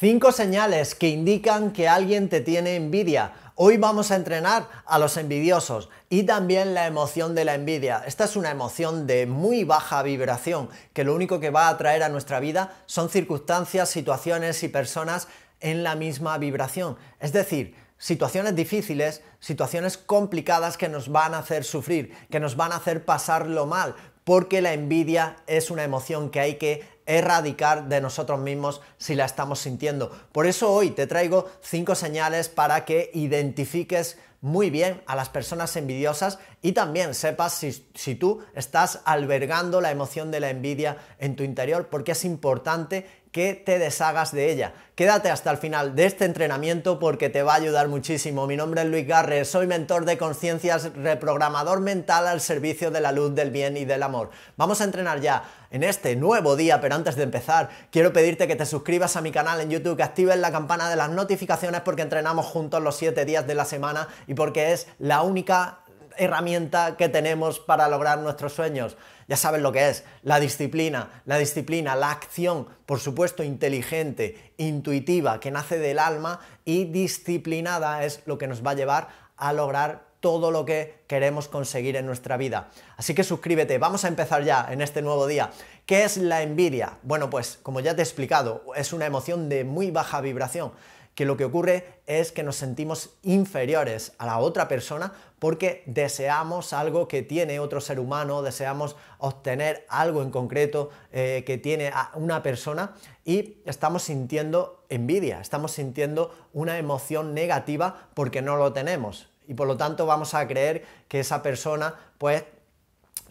5 señales que indican que alguien te tiene envidia. Hoy vamos a entrenar a los envidiosos y también la emoción de la envidia. Esta es una emoción de muy baja vibración que lo único que va a traer a nuestra vida son circunstancias, situaciones y personas en la misma vibración. Es decir, situaciones difíciles, situaciones complicadas que nos van a hacer sufrir, que nos van a hacer pasarlo mal, porque la envidia es una emoción que hay que erradicar de nosotros mismos si la estamos sintiendo. Por eso hoy te traigo cinco señales para que identifiques muy bien a las personas envidiosas y también sepas si, si, tú estás albergando la emoción de la envidia en tu interior, porque es importante que te deshagas de ella. Quédate hasta el final de este entrenamiento porque te va a ayudar muchísimo. Mi nombre es Luis Garre, soy mentor de conciencias, reprogramador mental al servicio de la luz, del bien y del amor. Vamos a entrenar ya en este nuevo día, pero antes de empezar, quiero pedirte que te suscribas a mi canal en YouTube, que actives la campana de las notificaciones porque entrenamos juntos los 7 días de la semana y porque es la única herramienta que tenemos para lograr nuestros sueños. Ya sabes lo que es, la disciplina, la disciplina, la acción, por supuesto, inteligente, intuitiva, que nace del alma y disciplinada es lo que nos va a llevar a lograr todo lo que queremos conseguir en nuestra vida. Así que suscríbete, vamos a empezar ya en este nuevo día. ¿Qué es la envidia? Bueno, pues como ya te he explicado, es una emoción de muy baja vibración, que lo que ocurre es que nos sentimos inferiores a la otra persona porque deseamos algo que tiene otro ser humano, deseamos obtener algo en concreto eh, que tiene una persona y estamos sintiendo envidia, estamos sintiendo una emoción negativa porque no lo tenemos. Y por lo tanto vamos a creer que esa persona pues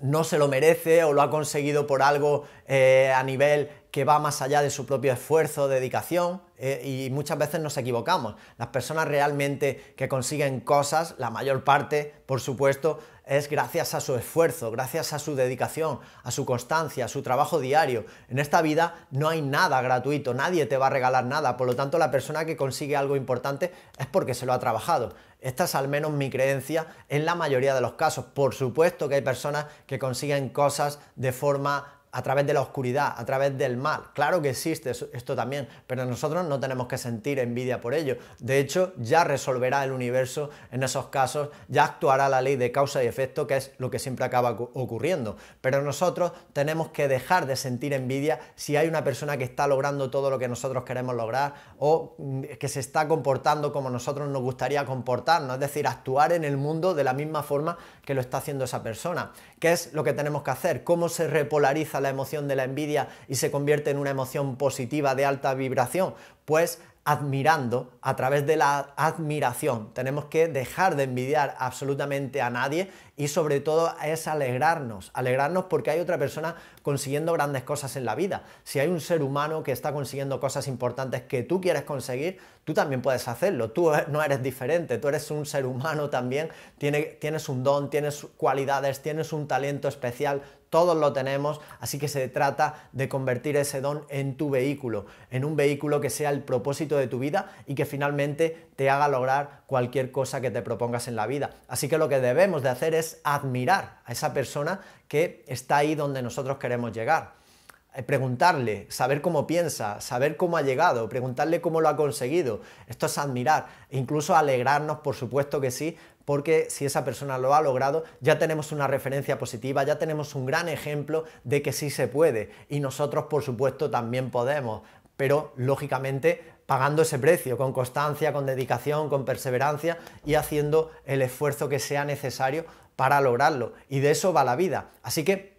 no se lo merece o lo ha conseguido por algo eh, a nivel que va más allá de su propio esfuerzo, dedicación, eh, y muchas veces nos equivocamos. Las personas realmente que consiguen cosas, la mayor parte, por supuesto, es gracias a su esfuerzo, gracias a su dedicación, a su constancia, a su trabajo diario. En esta vida no hay nada gratuito, nadie te va a regalar nada, por lo tanto la persona que consigue algo importante es porque se lo ha trabajado. Esta es al menos mi creencia en la mayoría de los casos. Por supuesto que hay personas que consiguen cosas de forma a través de la oscuridad, a través del mal. Claro que existe esto también, pero nosotros no tenemos que sentir envidia por ello. De hecho, ya resolverá el universo en esos casos, ya actuará la ley de causa y efecto, que es lo que siempre acaba ocurriendo. Pero nosotros tenemos que dejar de sentir envidia si hay una persona que está logrando todo lo que nosotros queremos lograr o mm, que se está comportando como nosotros nos gustaría comportarnos, es decir, actuar en el mundo de la misma forma que lo está haciendo esa persona. ¿Qué es lo que tenemos que hacer? ¿Cómo se repolariza la emoción de la envidia y se convierte en una emoción positiva de alta vibración? Pues admirando a través de la admiración. Tenemos que dejar de envidiar absolutamente a nadie y sobre todo es alegrarnos, alegrarnos porque hay otra persona consiguiendo grandes cosas en la vida. Si hay un ser humano que está consiguiendo cosas importantes que tú quieres conseguir, tú también puedes hacerlo, tú eh, no eres diferente, tú eres un ser humano también, tienes un don, tienes cualidades, tienes un talento especial, todos lo tenemos, así que se trata de convertir ese don en tu vehículo, en un vehículo que sea el propósito de tu vida y que finalmente te haga lograr cualquier cosa que te propongas en la vida. Así que lo que debemos de hacer es admirar a esa persona que está ahí donde nosotros queremos llegar. Eh, preguntarle, saber cómo piensa, saber cómo ha llegado, preguntarle cómo lo ha conseguido. Esto es admirar, e incluso alegrarnos, por supuesto que sí, porque si esa persona lo ha logrado, ya tenemos una referencia positiva, ya tenemos un gran ejemplo de que sí se puede. Y nosotros, por supuesto, también podemos. Pero, lógicamente, pagando ese precio, con constancia, con dedicación, con perseverancia y haciendo el esfuerzo que sea necesario para lograrlo. Y de eso va la vida. Así que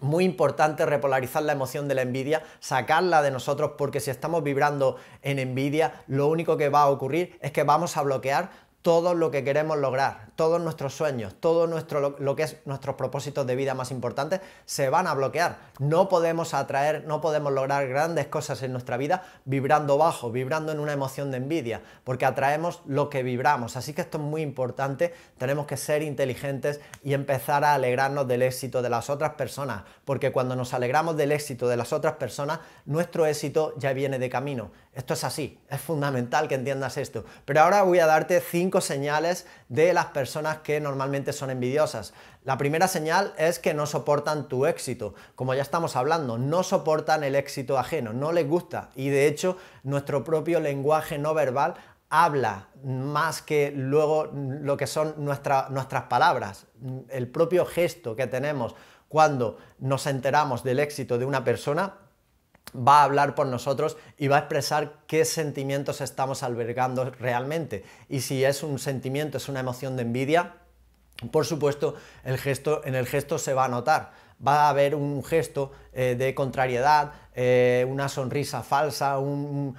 muy importante repolarizar la emoción de la envidia, sacarla de nosotros, porque si estamos vibrando en envidia, lo único que va a ocurrir es que vamos a bloquear todo lo que queremos lograr, todos nuestros sueños, todo nuestro lo, que es nuestros propósitos de vida más importantes se van a bloquear. No podemos atraer, no podemos lograr grandes cosas en nuestra vida vibrando bajo, vibrando en una emoción de envidia, porque atraemos lo que vibramos. Así que esto es muy importante, tenemos que ser inteligentes y empezar a alegrarnos del éxito de las otras personas, porque cuando nos alegramos del éxito de las otras personas, nuestro éxito ya viene de camino. Esto es así, es fundamental que entiendas esto. Pero ahora voy a darte cinco señales de las personas que normalmente son envidiosas. La primera señal es que no soportan tu éxito. Como ya estamos hablando, no soportan el éxito ajeno, no les gusta. Y de hecho, nuestro propio lenguaje no verbal habla más que luego lo que son nuestras palabras, el propio gesto que tenemos cuando nos enteramos del éxito de una persona va a hablar por nosotros y va a expresar qué sentimientos estamos albergando realmente. Y si es un sentimiento, es una emoción de envidia, por supuesto, el gesto, en el gesto se va a notar. Va a haber un gesto eh, de contrariedad, eh, una sonrisa falsa, un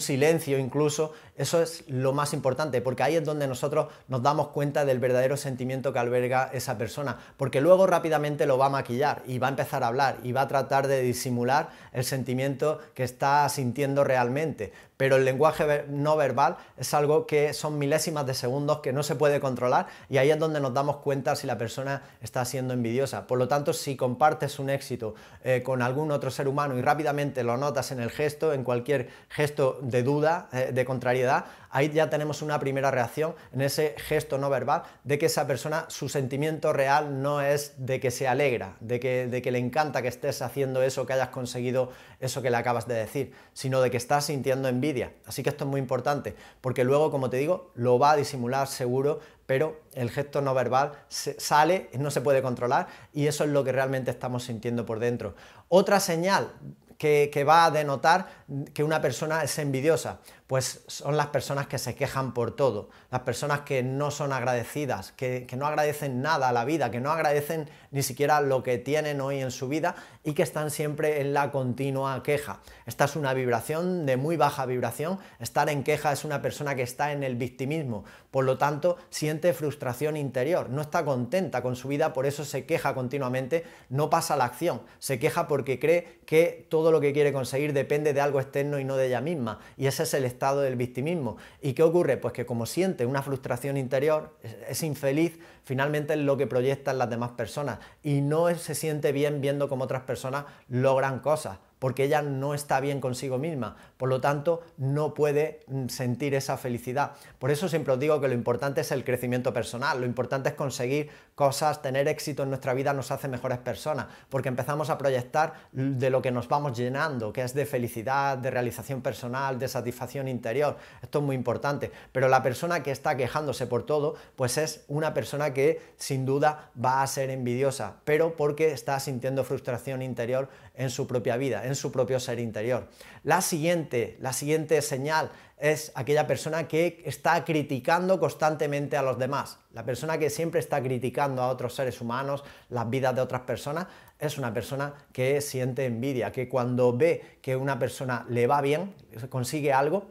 silencio incluso, eso es lo más importante, porque ahí es donde nosotros nos damos cuenta del verdadero sentimiento que alberga esa persona, porque luego rápidamente lo va a maquillar y va a empezar a hablar y va a tratar de disimular el sentimiento que está sintiendo realmente. Pero el lenguaje no verbal es algo que son milésimas de segundos que no se puede controlar y ahí es donde nos damos cuenta si la persona está siendo envidiosa. Por lo tanto, si compartes un éxito eh, con algún otro ser humano y rápidamente lo notas en el gesto, en cualquier gesto de duda, eh, de contrariedad, ahí ya tenemos una primera reacción en ese gesto no verbal de que esa persona, su sentimiento real no es de que se alegra, de que, de que le encanta que estés haciendo eso, que hayas conseguido eso que le acabas de decir, sino de que estás sintiendo envidia. Así que esto es muy importante, porque luego, como te digo, lo va a disimular seguro, pero el gesto no verbal sale, no se puede controlar y eso es lo que realmente estamos sintiendo por dentro. Otra señal que, va a denotar que una persona es envidiosa pues son las personas que se quejan por todo, las personas que no son agradecidas, que, que, no agradecen nada a la vida, que no agradecen ni siquiera lo que tienen hoy en su vida y que están siempre en la continua queja. Esta es una vibración de muy baja vibración, estar en queja es una persona que está en el victimismo, por lo tanto siente frustración interior, no está contenta con su vida, por eso se queja continuamente, no pasa la acción, se queja porque cree que todo lo que quiere conseguir depende de algo externo y no de ella misma, y ese es el estado del victimismo. ¿Y qué ocurre? Pues que como siente una frustración interior, es, infeliz, finalmente es lo que proyectan las demás personas y no se siente bien viendo cómo otras personas logran cosas porque ella no está bien consigo misma, por lo tanto no puede mm, sentir esa felicidad. Por eso siempre os digo que lo importante es el crecimiento personal, lo importante es conseguir cosas, tener éxito en nuestra vida nos hace mejores personas, porque empezamos a proyectar de lo que nos vamos llenando, que es de felicidad, de realización personal, de satisfacción interior. Esto es muy importante, pero la persona que está quejándose por todo, pues es una persona que sin duda va a ser envidiosa, pero porque está sintiendo frustración interior en su propia vida, en su propio ser interior. La siguiente, la siguiente señal es aquella persona que está criticando constantemente a los demás. La persona que siempre está criticando a otros seres humanos, las vidas de otras personas, es una persona que siente envidia, que cuando ve que una persona le va bien, consigue algo,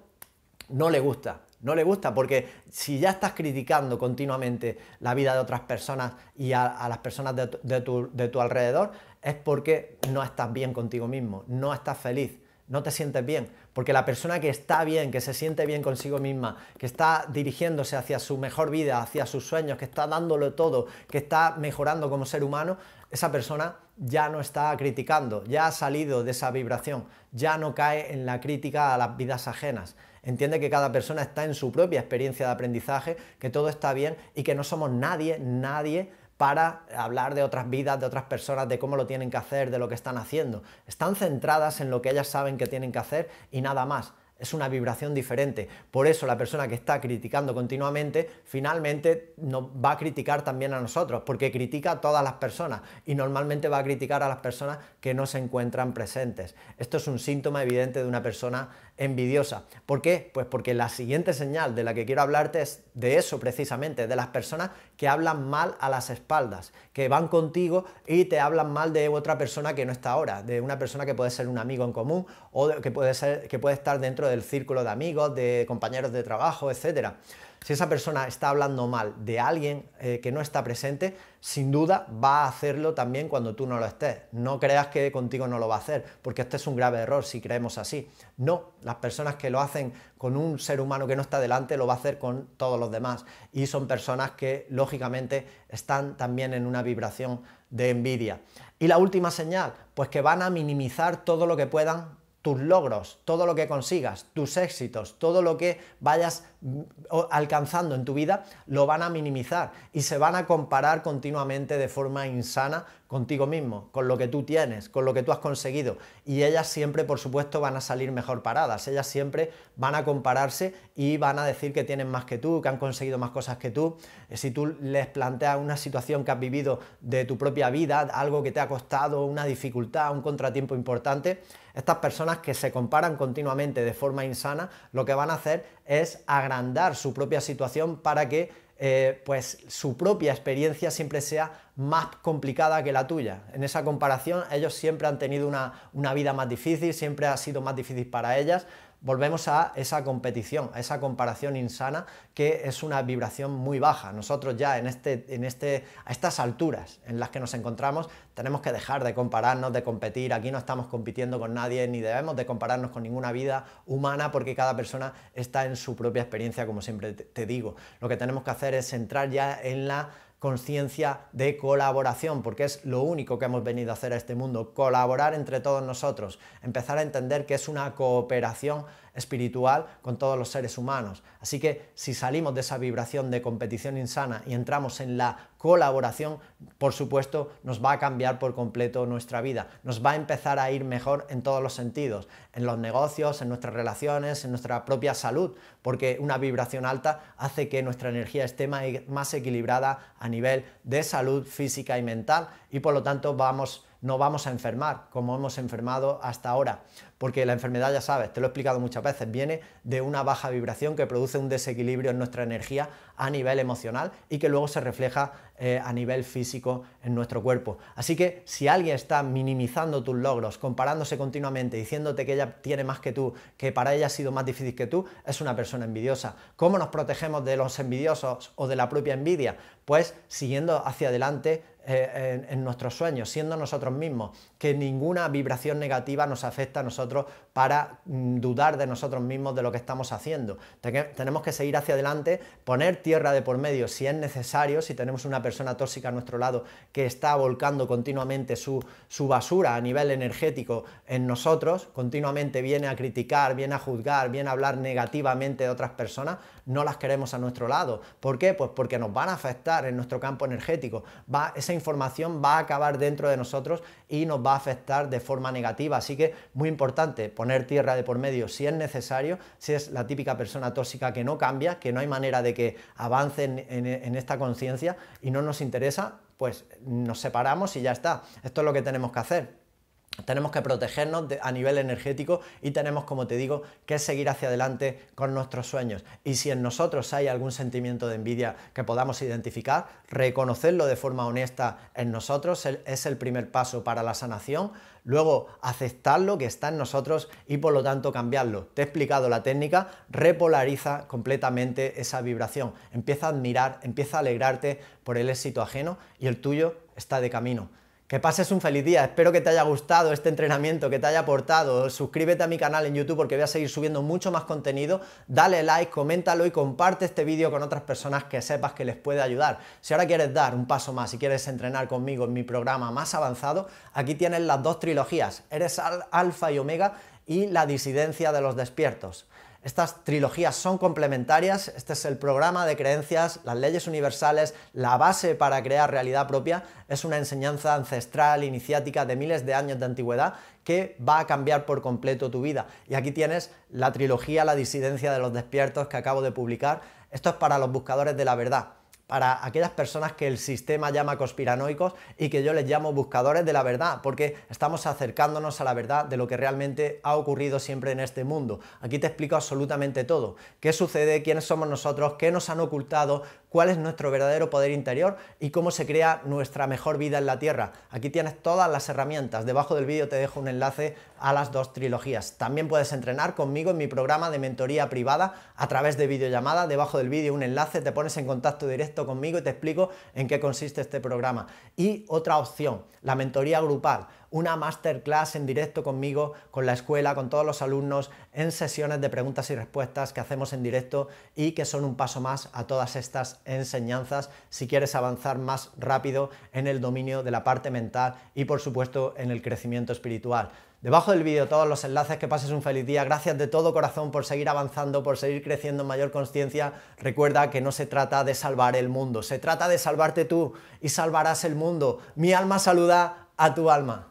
no le gusta. No le gusta porque si ya estás criticando continuamente la vida de otras personas y a, las personas de tu alrededor, es porque no estás bien contigo mismo, no estás feliz, no te sientes bien porque la persona que está bien, que se siente bien consigo misma, que está dirigiéndose hacia su mejor vida, hacia sus sueños, que está dándolo todo, que está mejorando como ser humano, esa persona ya no está criticando, ya ha salido de esa vibración, ya no cae en la crítica a las vidas ajenas. Entiende que cada persona está en su propia experiencia de aprendizaje, que todo está bien y que no somos nadie, nadie para hablar de otras vidas, de otras personas, de cómo lo tienen que hacer, de lo que están haciendo. Están centradas en lo que ellas saben que tienen que hacer y nada más es una vibración diferente. Por eso la persona que está criticando continuamente finalmente nos va a criticar también a nosotros, porque critica a todas las personas y normalmente va a criticar a las personas que no se encuentran presentes. Esto es un síntoma evidente de una persona envidiosa. ¿Por qué? Pues porque la siguiente señal de la que quiero hablarte es de eso precisamente, de las personas que hablan mal a las espaldas, que van contigo y te hablan mal de otra persona que no está ahora, de una persona que puede ser un amigo en común o que puede, ser, que puede estar dentro de del círculo de amigos, de compañeros de trabajo, etcétera Si esa persona está hablando mal de alguien eh, que no está presente, sin duda va a hacerlo también cuando tú no lo estés. No creas que contigo no lo va a hacer, porque este es un grave error si creemos así. No, las personas que lo hacen con un ser humano que no está delante lo va a hacer con todos los demás. Y son personas que lógicamente están también en una vibración de envidia. Y la última señal, pues que van a minimizar todo lo que puedan tus logros, todo lo que consigas, tus éxitos, todo lo que vayas mm, alcanzando en tu vida, lo van a minimizar y se van a comparar continuamente de forma insana contigo mismo, con lo que tú tienes, con lo que tú has conseguido. Y ellas siempre, por supuesto, van a salir mejor paradas. Ellas siempre van a compararse y van a decir que tienen más que tú, que han conseguido más cosas que tú. Eh, si tú les planteas una situación que has vivido de tu propia vida, algo que te ha costado, una dificultad, un contratiempo importante, estas personas que se comparan continuamente de forma insana, lo que van a hacer es agrandar su propia situación para que eh, pues su propia experiencia siempre sea más complicada que la tuya. En esa comparación, ellos siempre han tenido una, una vida más difícil, siempre ha sido más difícil para ellas, volvemos a esa competición, a esa comparación insana que es una vibración muy baja. Nosotros ya en este, en este, a estas alturas en las que nos encontramos tenemos que dejar de compararnos, de competir. Aquí no estamos compitiendo con nadie ni debemos de compararnos con ninguna vida humana porque cada persona está en su propia experiencia, como siempre te digo. Lo que tenemos que hacer es entrar ya en la conciencia de colaboración, porque es lo único que hemos venido a hacer a este mundo, colaborar entre todos nosotros, empezar a entender que es una cooperación espiritual con todos los seres humanos. Así que si salimos de esa vibración de competición insana y entramos en la colaboración, por supuesto, nos va a cambiar por completo nuestra vida. Nos va a empezar a ir mejor en todos los sentidos, en los negocios, en nuestras relaciones, en nuestra propia salud, porque una vibración alta hace que nuestra energía esté más equilibrada a nivel de salud física y mental y por lo tanto vamos, no vamos a enfermar como hemos enfermado hasta ahora porque la enfermedad, ya sabes, te lo he explicado muchas veces, viene de una baja vibración que produce un desequilibrio en nuestra energía a nivel emocional y que luego se refleja eh, a nivel físico en nuestro cuerpo. Así que si alguien está minimizando tus logros, comparándose continuamente, diciéndote que ella tiene más que tú, que para ella ha sido más difícil que tú, es una persona envidiosa. ¿Cómo nos protegemos de los envidiosos o de la propia envidia? Pues siguiendo hacia adelante, eh, en, nuestros sueños, siendo nosotros mismos, que ninguna vibración negativa nos afecta a nosotros para mm, dudar de nosotros mismos de lo que estamos haciendo. Tenemos que seguir hacia adelante, poner tierra de por medio si es necesario, si tenemos una persona tóxica a nuestro lado que está volcando continuamente su, basura a nivel energético en nosotros, continuamente viene a criticar, viene a juzgar, viene a hablar negativamente de otras personas, no las queremos a nuestro lado. ¿Por qué? Pues porque nos van a afectar en nuestro campo energético. Va, esa información va a acabar dentro de nosotros y nos va afectar de forma negativa. Así que muy importante poner tierra de por medio si es necesario, si es la típica persona tóxica que no cambia, que no hay manera de que avance en esta conciencia y no nos interesa, pues nos separamos y ya está. Esto es lo que tenemos que hacer tenemos que protegernos a nivel energético y tenemos, como te digo, que seguir hacia adelante con nuestros sueños. Y si en nosotros hay algún sentimiento de envidia que podamos identificar, reconocerlo de forma honesta en nosotros es el primer paso para la sanación. Luego, aceptarlo que está en nosotros y por lo tanto cambiarlo. Te he explicado la técnica, repolariza completamente esa vibración. Empieza a admirar, empieza a alegrarte por el éxito ajeno y el tuyo está de camino. Que pases un feliz día, espero que te haya gustado este entrenamiento, que te haya aportado. Suscríbete a mi canal en YouTube porque voy a seguir subiendo mucho más contenido. Dale like, coméntalo y comparte este vídeo con otras personas que sepas que les puede ayudar. Si ahora quieres dar un paso más, si quieres entrenar conmigo en mi programa más avanzado, aquí tienes las dos trilogías. Eres alfa y omega y la disidencia de los despiertos. Estas trilogías son complementarias, este es el programa de creencias, las leyes universales, la base para crear realidad propia, es una enseñanza ancestral, iniciática de miles de años de antigüedad que va a cambiar por completo tu vida. Y aquí tienes la trilogía La disidencia de los despiertos que acabo de publicar, esto es para los buscadores de la verdad para aquellas personas que el sistema llama conspiranoicos y que yo les llamo buscadores de la verdad, porque estamos acercándonos a la verdad de lo que realmente ha ocurrido siempre en este mundo. Aquí te explico absolutamente todo, qué sucede, quiénes somos nosotros, qué nos han ocultado, cuál es nuestro verdadero poder interior y cómo se crea nuestra mejor vida en la Tierra. Aquí tienes todas las herramientas, debajo del vídeo te dejo un enlace a las dos trilogías. También puedes entrenar conmigo en mi programa de mentoría privada a través de videollamada, debajo del vídeo un enlace, te pones en contacto directo conmigo y te explico en qué consiste este programa. Y otra opción, la mentoría grupal, una masterclass en directo conmigo, con la escuela, con todos los alumnos, en sesiones de preguntas y respuestas que hacemos en directo y que son un paso más a todas estas enseñanzas si quieres avanzar más rápido en el dominio de la parte mental y por supuesto en el crecimiento espiritual. Debajo del vídeo todos los enlaces, que pases un feliz día, gracias de todo corazón por seguir avanzando, por seguir creciendo en mayor conciencia. Recuerda que no se trata de salvar el mundo, se trata de salvarte tú y salvarás el mundo. Mi alma saluda a tu alma.